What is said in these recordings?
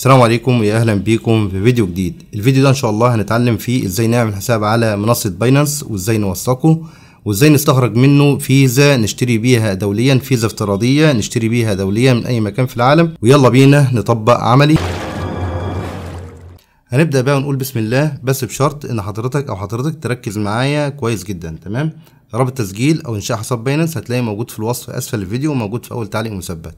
السلام عليكم ويا اهلا بيكم في فيديو جديد الفيديو ده ان شاء الله هنتعلم فيه ازاي نعمل حساب على منصة بايننس وازاي نوثقه وازاي نستخرج منه فيزا نشتري بيها دوليا فيزا افتراضية نشتري بيها دوليا من اي مكان في العالم ويلا بينا نطبق عملي هنبدأ بقى ونقول بسم الله بس بشرط ان حضرتك او حضرتك تركز معايا كويس جدا تمام رابط تسجيل او انشاء حساب بايننس هتلاقيه موجود في الوصف اسفل الفيديو وموجود في اول تعليق مثبت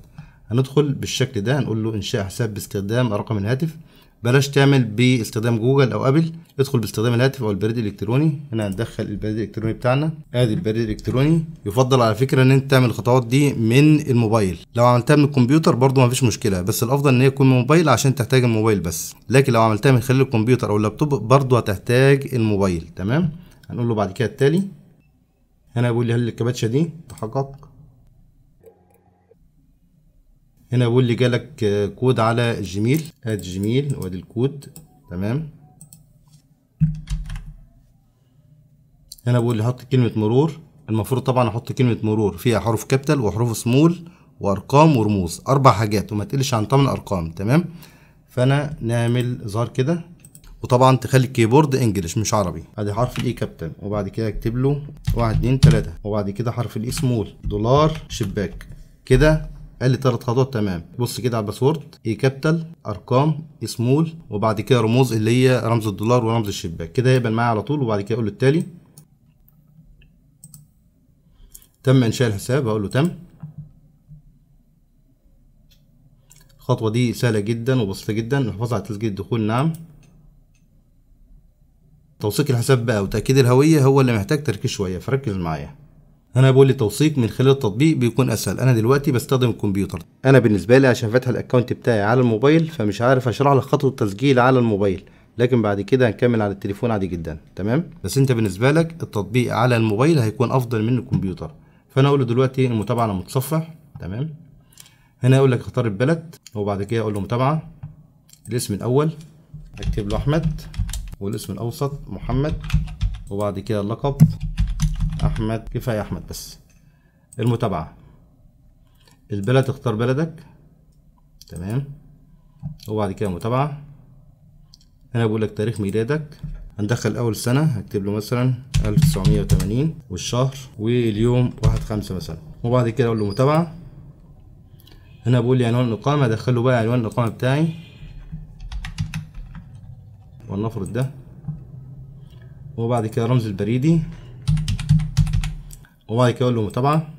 هندخل بالشكل ده هنقول له انشاء حساب باستخدام رقم الهاتف بلاش تعمل باستخدام جوجل او ابل ادخل باستخدام الهاتف او البريد الالكتروني هنا هندخل البريد الالكتروني بتاعنا ادي البريد الالكتروني يفضل على فكره ان انت تعمل الخطوات دي من الموبايل لو عملتها من الكمبيوتر ما مفيش مشكله بس الافضل ان هي تكون من الموبايل عشان تحتاج الموبايل بس لكن لو عملتها من خلال الكمبيوتر او اللابتوب برده هتحتاج الموبايل تمام هنقول له بعد كده التالي هنا بيقول لي هل الكباتشه دي تحقق هنا بيقول لي جالك آه، كود على جيميل ادي جيميل وادي الكود تمام هنا بيقول لي حط كلمه مرور المفروض طبعا احط كلمه مرور فيها حروف كابيتال وحروف سمول وارقام ورموز اربع حاجات وما تقلش عن ثمن ارقام تمام فانا نعمل ظهر كده وطبعا تخلي الكيبورد انجلش مش عربي ادي حرف الاي e كابتن وبعد كده اكتب له 1 2 3 وبعد كده حرف الاي e سمول دولار شباك كده قال لي ثلاث خطوات تمام بص كده على الباسورد اي كابيتال ارقام اي سمول وبعد كده رموز اللي هي رمز الدولار ورمز الشباك كده هيبقى معايا على طول وبعد كده اقول له التالي تم انشاء الحساب هقول له تم الخطوه دي سهله جدا وبسيطه جدا الحفاظ على تسجيل الدخول نعم توثيق الحساب بقى وتاكيد الهويه هو اللي محتاج تركيز شويه فركز معايا انا بقول لي توثيق من خلال التطبيق بيكون اسهل انا دلوقتي بستخدم الكمبيوتر انا بالنسبه لي عشان فاتح الاكونت بتاعي على الموبايل فمش عارف اشرح لك خطوه التسجيل على الموبايل لكن بعد كده هنكمل على التليفون عادي جدا تمام بس انت بالنسبه لك التطبيق على الموبايل هيكون افضل من الكمبيوتر فانا اقول له دلوقتي المتابعه على متصفح تمام هنا اقول لك اختار البلد وبعد كده اقول له متابعه الاسم الاول اكتب له احمد والاسم الاوسط محمد وبعد كده اللقب احمد كفايه احمد بس المتابعه البلد اختار بلدك تمام وبعد كده متابعه هنا بقول لك تاريخ ميلادك هندخل اول سنه هكتب له مثلا 1980 والشهر واليوم 1 5 مثلا وبعد كده اقول له متابعه هنا بقول لي عنوان الاقامه ادخل له بقى عنوان الاقامه بتاعي ولنفرض ده وبعد كده رمز البريدي وبعد كده اقول له متابعه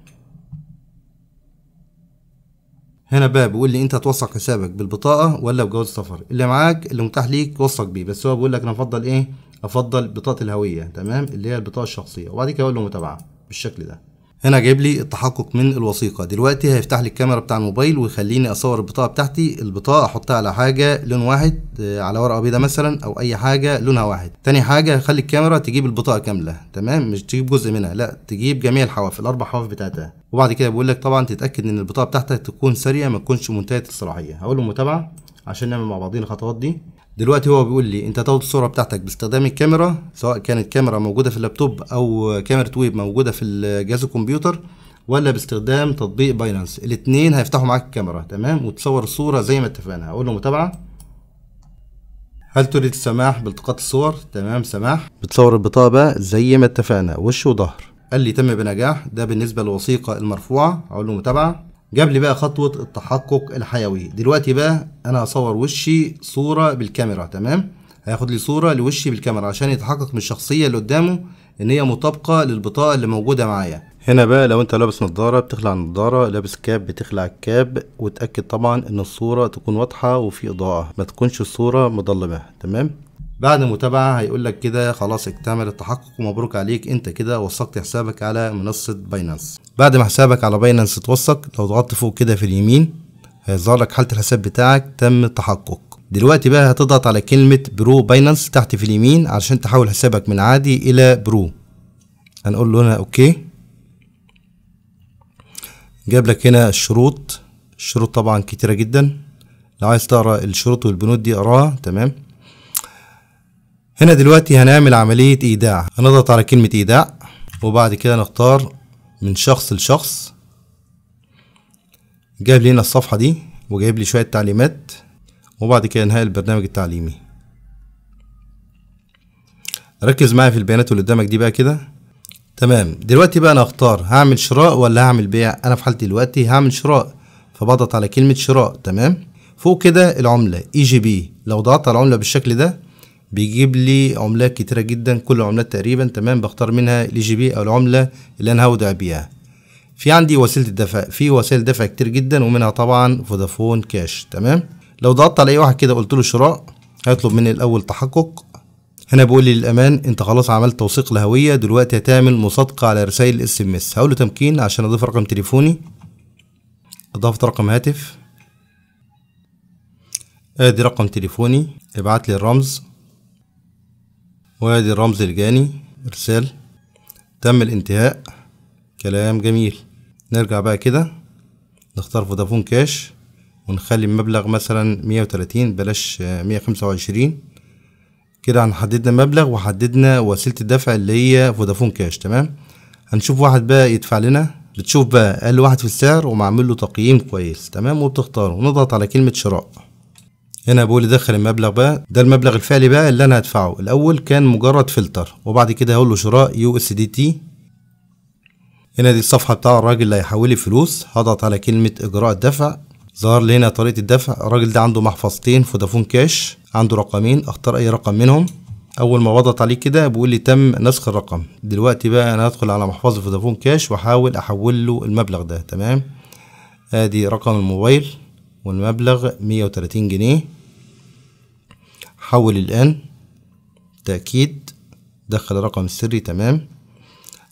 هنا بقى بيقول لي انت توثق حسابك بالبطاقه ولا بجواز سفر اللي معاك اللي متاح ليك وثق بيه بس هو بيقول لك انا افضل ايه افضل بطاقه الهويه تمام اللي هي البطاقه الشخصيه وبعد كده اقول له متابعه بالشكل ده هنا جايب لي التحقق من الوثيقه دلوقتي هيفتح لي الكاميرا بتاع الموبايل ويخليني اصور البطاقه بتاعتي البطاقه احطها على حاجه لون واحد آه، على ورقه بيضاء مثلا او اي حاجه لونها واحد تاني حاجه هيخلي الكاميرا تجيب البطاقه كامله تمام مش تجيب جزء منها لا تجيب جميع الحواف الاربع حواف بتاعتها وبعد كده بيقول لك طبعا تتاكد ان البطاقه بتاعتك تكون سريعة ما تكونش منتهيه الصلاحيه هقول له متابعه عشان نعمل مع بعضين الخطوات دي دلوقتي هو بيقول لي انت تاخد الصوره بتاعتك باستخدام الكاميرا سواء كانت كاميرا موجوده في اللابتوب او كاميرا ويب موجوده في جهاز الكمبيوتر ولا باستخدام تطبيق باينانس الاثنين هيفتحوا معاك الكاميرا تمام وتصور الصوره زي ما اتفقنا هقول له متابعه هل تريد السماح بالتقاط الصور تمام سماح بتصور البطاقه بقى زي ما اتفقنا وش وظهر قال لي تم بنجاح ده بالنسبه للوثيقه المرفوعه هقول له متابعه جاب لي بقى خطوة التحقق الحيوي دلوقتي بقى انا هصور وشي صورة بالكاميرا تمام هياخد لي صورة لوشي بالكاميرا عشان يتحقق من الشخصية اللي قدامه ان هي مطابقة للبطاقة اللي موجودة معايا هنا بقى لو انت لابس نظارة بتخلع النظارة لابس كاب بتخلع الكاب وتأكد طبعا ان الصورة تكون واضحة وفي اضاءة ما تكونش الصورة مضلمة تمام بعد متابعة هيقول لك كده خلاص اكتمل التحقق ومبروك عليك انت كده وثقت حسابك على منصة باينانس بعد ما حسابك على باينانس اتوثق لو ضغطت فوق كده في اليمين هيظهر لك حالة الحساب بتاعك تم التحقق دلوقتي بقى هتضغط على كلمة برو باينانس تحت في اليمين علشان تحول حسابك من عادي الى برو هنقول له هنا اوكي جاب لك هنا الشروط الشروط طبعا كتيرة جدا لو عايز تقرا الشروط والبنود دي اقراها تمام هنا دلوقتي هنعمل عملية ايداع هنضغط على كلمة ايداع وبعد كده نختار من شخص لشخص جايب لنا الصفحة دي وجايب لي شوية تعليمات وبعد كده انهاء البرنامج التعليمي ركز معايا في البيانات اللي قدامك دي بقى كده تمام دلوقتي بقى انا هختار هعمل شراء ولا هعمل بيع انا في حالتي دلوقتي هعمل شراء فبضغط على كلمة شراء تمام فوق كده العملة اي جي بي لو ضغطت على العملة بالشكل ده بيجيب لي عملات كتيرة جدا كل عملات تقريبا تمام بختار منها الاي جي بي او العملة اللي انا هودع بيها في عندي وسيلة الدفع في وسائل دفع كتير جدا ومنها طبعا فودافون كاش تمام لو ضغطت على اي واحد كده قلت له شراء هيطلب مني الاول تحقق هنا بيقول لي للامان انت خلاص عملت توثيق لهوية دلوقتي هتعمل مصادقة على رسائل الاس ام اس هقول له تمكين عشان اضيف رقم تليفوني اضافة رقم هاتف ادي آه، رقم تليفوني ابعت لي الرمز وادي الرمز الجاني ارسال تم الانتهاء كلام جميل نرجع بقى كده نختار فودافون كاش ونخلي المبلغ مثلا مية وتلاتين بلاش مية خمسة وعشرين كده هنحددنا مبلغ وحددنا وسيلة الدفع اللي هي فودافون كاش تمام هنشوف واحد بقى يدفع لنا بتشوف بقى اقل واحد في السعر ومعمل له تقييم كويس تمام وبتختاره ونضغط على كلمة شراء هنا بقول دخل المبلغ بقى ده المبلغ الفعلي بقى اللي انا هدفعه الاول كان مجرد فلتر وبعد كده هقول له شراء يو اس دي تي هنا دي الصفحه بتاع الراجل اللي هيحول لي فلوس هضغط على كلمه اجراء الدفع ظهر لي هنا طريقه الدفع الراجل ده عنده محفظتين فودافون كاش عنده رقمين اختار اي رقم منهم اول ما بضغط عليه كده بيقول لي تم نسخ الرقم دلوقتي بقى انا هدخل على محفظه فودافون كاش واحاول احول له المبلغ ده تمام ادي آه، رقم الموبايل والمبلغ مية وتلاتين جنيه حول الآن تأكيد دخل الرقم السري تمام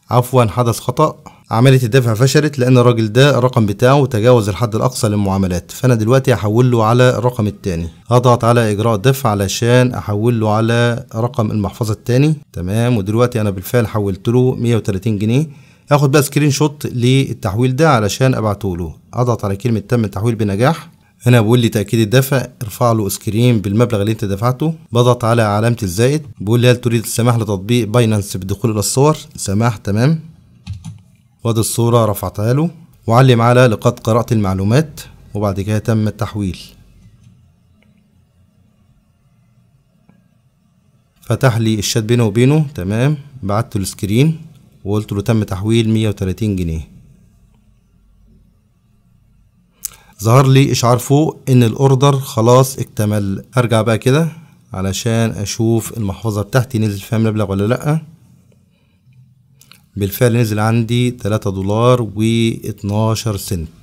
عفوا حدث خطأ عملية الدفع فشلت لأن الراجل ده الرقم بتاعه تجاوز الحد الأقصى للمعاملات فأنا دلوقتي هحول له على الرقم التاني هضغط على إجراء الدفع علشان أحول له على رقم المحفظة التاني تمام ودلوقتي أنا بالفعل حولت له 130 جنيه هاخد بقى سكرين شوت للتحويل ده علشان أبعته له أضغط على كلمة تم التحويل بنجاح هنا بيقول لي تاكيد الدفع ارفع له سكرين بالمبلغ اللي انت دفعته بضغط على علامه الزائد بيقول لي هل تريد السماح لتطبيق باينانس بالدخول الى الصور سماح تمام وادي الصوره رفعتها له وعلم على لقد قرات المعلومات وبعد كده تم التحويل فتح لي الشات بينه وبينه تمام بعت له السكرين وقلت له تم تحويل 130 جنيه ظهر لي اشعار فوق ان الاوردر خلاص اكتمل ارجع بقى كده علشان اشوف المحفظة بتاعتي نزل فيها مبلغ ولا لأ بالفعل نزل عندي 3 دولار و 12 سنت